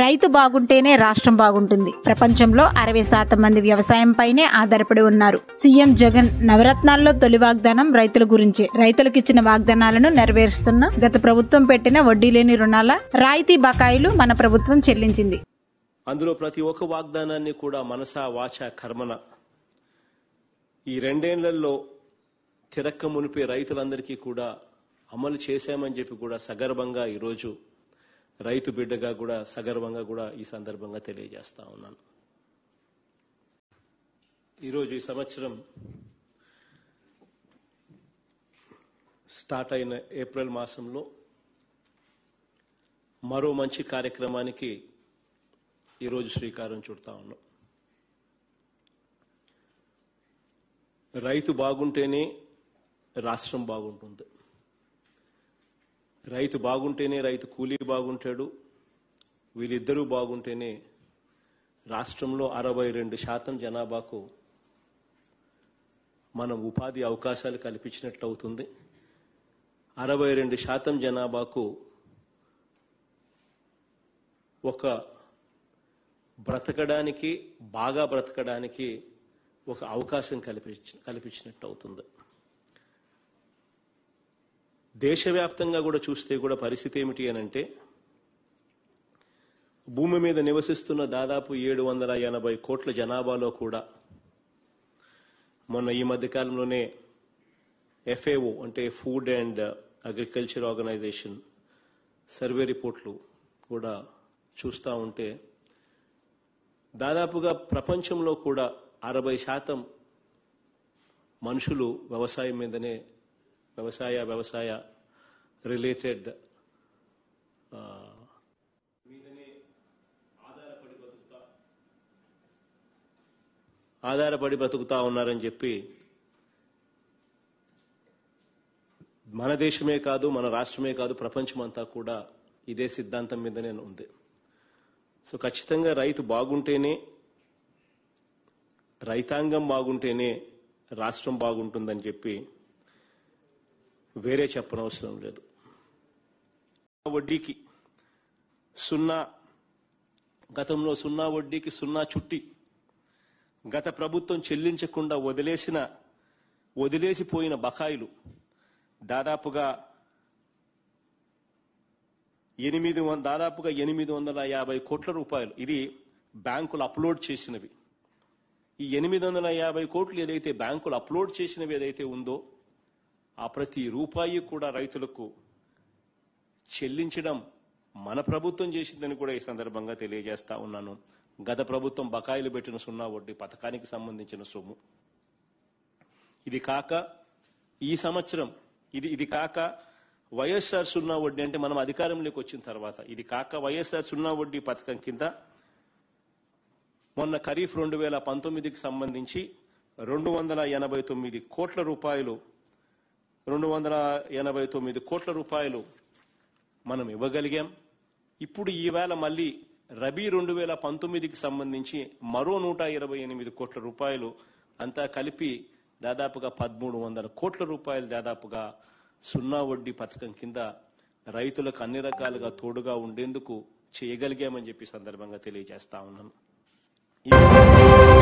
రైతు బాగుంటేనే రాష్ట్రం బాగుంటుంది ప్రపంచంలో అరవై శాతం మంది వ్యవసాయంపైనే ఆధారపడి ఉన్నారు సీఎం జగన్ నవరత్నాల్లో తొలి వాగ్దానం రైతుల గురించే ఇచ్చిన వాగ్దానాలను నెరవేరుస్తున్న గత ప్రభుత్వం పెట్టిన వడ్డీ లేని రుణాల రాయితీ బకాయిలు మన ప్రభుత్వం చెల్లించింది అందులో ప్రతి ఒక్క వాగ్దానాన్ని కూడా మనస వాచ కర్మన ఈ రెండేళ్లలో తిరక్క మునిపే రైతులందరికీ కూడా అమలు చేశామని చెప్పి కూడా సగర్భంగా ఈరోజు రైతు బిడ్డగా కూడా సగర్వంగా కూడా ఈ సందర్భంగా తెలియజేస్తా ఉన్నాను ఈరోజు ఈ సంవత్సరం స్టార్ట్ అయిన ఏప్రిల్ మాసంలో మరో మంచి కార్యక్రమానికి ఈరోజు శ్రీకారం చుడతా ఉన్నాం రైతు బాగుంటేనే రాష్ట్రం బాగుంటుంది రైతు బాగుంటేనే రైతు కూలీ బాగుంటాడు వీళ్ళిద్దరూ బాగుంటేనే రాష్ట్రంలో అరవై రెండు శాతం జనాభాకు మనం ఉపాధి అవకాశాలు కల్పించినట్లు అవుతుంది అరవై రెండు శాతం జనాభాకు ఒక బ్రతకడానికి బాగా బ్రతకడానికి ఒక అవకాశం కల్పించ కల్పించినట్టు అవుతుంది దేశవ్యాప్తంగా కూడా చూస్తే కూడా పరిస్థితి ఏమిటి అని అంటే భూమి మీద నివసిస్తున్న దాదాపు ఏడు వందల ఎనభై కోట్ల జనాభాలో కూడా మొన్న ఈ మధ్యకాలంలోనే ఎఫ్ఏఓ అంటే food and agriculture organisation survey రిపోర్ట్లు కూడా చూస్తూ ఉంటే దాదాపుగా ప్రపంచంలో కూడా అరవై శాతం మనుషులు వ్యవసాయం మీదనే వ్యవసాయ వ్యవసాయ రిలేటెడ్ ఆధారపడి బతుకుతా ఉన్నారని చెప్పి మన దేశమే కాదు మన రాష్ట్రమే కాదు ప్రపంచమంతా కూడా ఇదే సిద్ధాంతం మీదనే ఉంది సో ఖచ్చితంగా రైతు బాగుంటేనే రైతాంగం బాగుంటేనే రాష్ట్రం బాగుంటుందని చెప్పి వేరే చెప్పనవసరం లేదు వడ్డీకి సున్నా గతంలో సున్నా వడ్డీకి సున్నా చుట్టి గత ప్రభుత్వం చెల్లించకుండా వదిలేసిన వదిలేసిపోయిన బకాయిలు దాదాపుగా ఎనిమిది దాదాపుగా ఎనిమిది వందల యాభై కోట్ల రూపాయలు ఇది బ్యాంకులు అప్లోడ్ చేసినవి ఈ ఎనిమిది వందల యాభై కోట్లు ఏదైతే బ్యాంకులు అప్లోడ్ చేసినవి ఏదైతే ఉందో ఆ ప్రతి రూపాయి కూడా రైతులకు చెల్లించడం మన ప్రభుత్వం చేసిందని కూడా ఈ సందర్భంగా తెలియజేస్తా ఉన్నాను గత ప్రభుత్వం బకాయిలు పెట్టిన సున్నా వడ్డీ పథకానికి సంబంధించిన సొమ్ము ఇది కాక ఈ సంవత్సరం ఇది ఇది కాక వైఎస్ఆర్ సున్నా వడ్డీ అంటే మనం అధికారంలోకి వచ్చిన తర్వాత ఇది కాక వైఎస్ఆర్ సున్నా వడ్డీ పథకం కింద మొన్న ఖరీఫ్ రెండు వేల పంతొమ్మిదికి సంబంధించి రెండు వందల ఎనభై తొమ్మిది కోట్ల రూపాయలు రెండు వందల ఎనభై తొమ్మిది కోట్ల రూపాయలు మనం ఇవ్వగలిగాం ఇప్పుడు ఈవేళ మళ్ళీ రబీ రెండు వేల పంతొమ్మిదికి సంబంధించి మరో నూట ఇరవై ఎనిమిది కోట్ల రూపాయలు అంతా కలిపి దాదాపుగా పదమూడు వందల కోట్ల రూపాయలు దాదాపుగా సున్నా వడ్డీ పథకం కింద రైతులకు అన్ని రకాలుగా తోడుగా ఉండేందుకు చేయగలిగామని చెప్పి సందర్భంగా తెలియజేస్తా ఉన్నాను